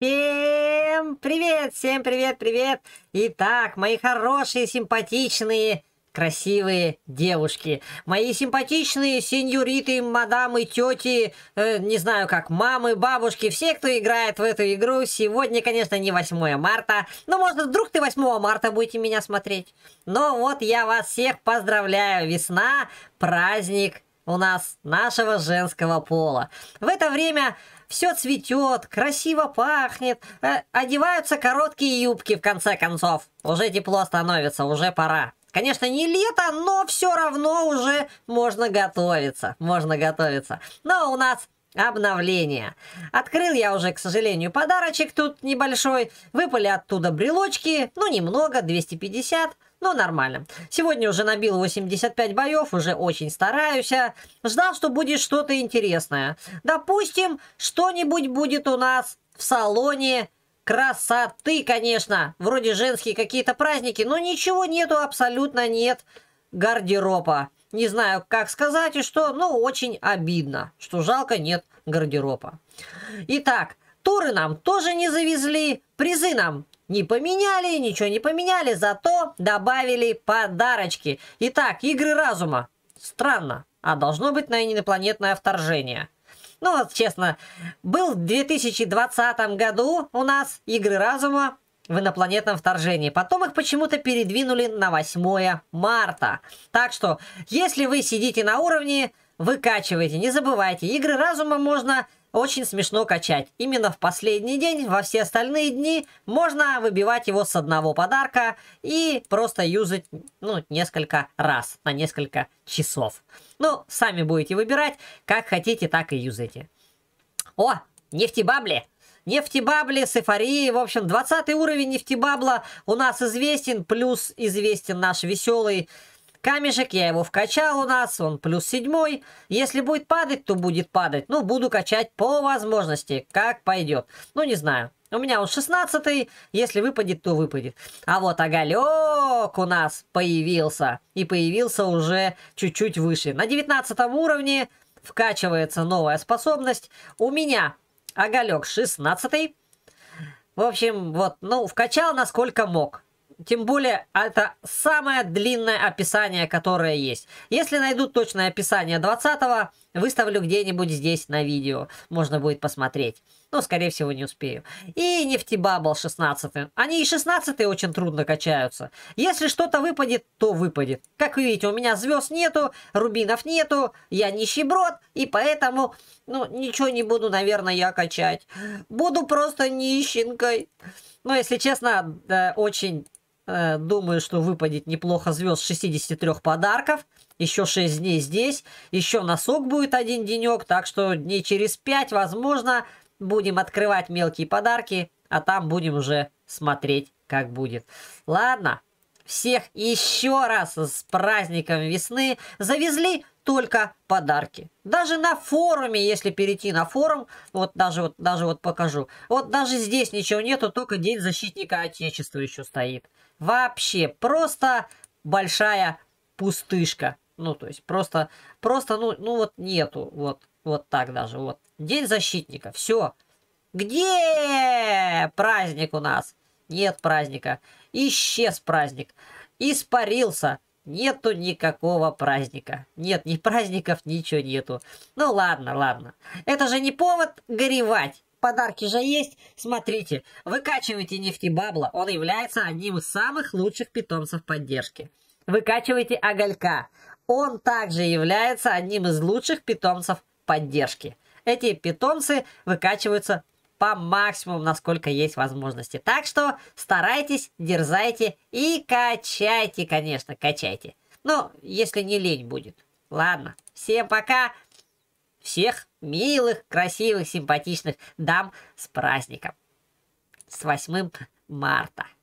Всем привет, всем привет, привет. Итак, мои хорошие, симпатичные, красивые девушки. Мои симпатичные сеньориты, мадамы, тети, э, не знаю как, мамы, бабушки, все, кто играет в эту игру. Сегодня, конечно, не 8 марта, но ну, может вдруг ты 8 марта будете меня смотреть. Но вот я вас всех поздравляю. Весна, праздник, у нас нашего женского пола. В это время все цветет, красиво пахнет, э, одеваются короткие юбки в конце концов. Уже тепло становится, уже пора. Конечно, не лето, но все равно уже можно готовиться, можно готовиться. Но у нас обновление. Открыл я уже, к сожалению, подарочек тут небольшой. Выпали оттуда брелочки, ну немного, 250. Ну, нормально. Сегодня уже набил 85 боев, уже очень стараюсь. А ждал, что будет что-то интересное. Допустим, что-нибудь будет у нас в салоне красоты, конечно. Вроде женские какие-то праздники, но ничего нету, абсолютно нет гардероба. Не знаю, как сказать и что, но очень обидно, что жалко нет гардероба. Итак, туры нам тоже не завезли, призы нам не поменяли, ничего не поменяли, зато добавили подарочки. Итак, игры разума. Странно, а должно быть на инопланетное вторжение. Ну вот, честно, был в 2020 году у нас игры разума в инопланетном вторжении. Потом их почему-то передвинули на 8 марта. Так что, если вы сидите на уровне, выкачивайте, не забывайте. Игры разума можно очень смешно качать. Именно в последний день, во все остальные дни можно выбивать его с одного подарка и просто юзать, ну, несколько раз, на несколько часов. Ну, сами будете выбирать, как хотите, так и юзайте. О, нефтебабли! Нефтебабли с эйфорией. В общем, 20 уровень нефтебабла у нас известен, плюс известен наш веселый Камешек я его вкачал у нас, он плюс седьмой. Если будет падать, то будет падать. Ну, буду качать по возможности, как пойдет. Ну, не знаю. У меня он шестнадцатый. если выпадет, то выпадет. А вот оголек у нас появился. И появился уже чуть-чуть выше. На девятнадцатом уровне вкачивается новая способность. У меня оголек шестнадцатый. В общем, вот, ну, вкачал насколько мог. Тем более, это самое длинное описание, которое есть. Если найду точное описание 20 выставлю где-нибудь здесь на видео. Можно будет посмотреть. Но, скорее всего, не успею. И нефтебабл 16. Они и 16 очень трудно качаются. Если что-то выпадет, то выпадет. Как вы видите, у меня звезд нету, рубинов нету, я нищеброд, и поэтому, ну, ничего не буду, наверное, я качать. Буду просто нищенкой. Но, ну, если честно, очень Э, думаю, что выпадет неплохо звезд 63 подарков. Еще 6 дней здесь. Еще носок будет один денек. Так что дней через 5, возможно, будем открывать мелкие подарки. А там будем уже смотреть, как будет. Ладно, всех еще раз с праздником весны, завезли только подарки. Даже на форуме, если перейти на форум, вот даже вот, даже вот покажу. Вот даже здесь ничего нету, только День защитника Отечества еще стоит. Вообще, просто большая пустышка. Ну, то есть, просто, просто, ну, ну вот нету, вот, вот так даже, вот. День защитника, все. Где праздник у нас? Нет праздника. Исчез праздник. Испарился. Нету никакого праздника. Нет, ни праздников, ничего нету. Ну ладно, ладно. Это же не повод горевать. Подарки же есть. Смотрите, выкачивайте нефтебабла. Он является одним из самых лучших питомцев поддержки. Выкачивайте оголька. Он также является одним из лучших питомцев поддержки. Эти питомцы выкачиваются по максимуму, насколько есть возможности. Так что старайтесь, дерзайте и качайте, конечно, качайте. Ну, если не лень будет. Ладно, всем пока. Всех милых, красивых, симпатичных дам с праздником. С 8 марта.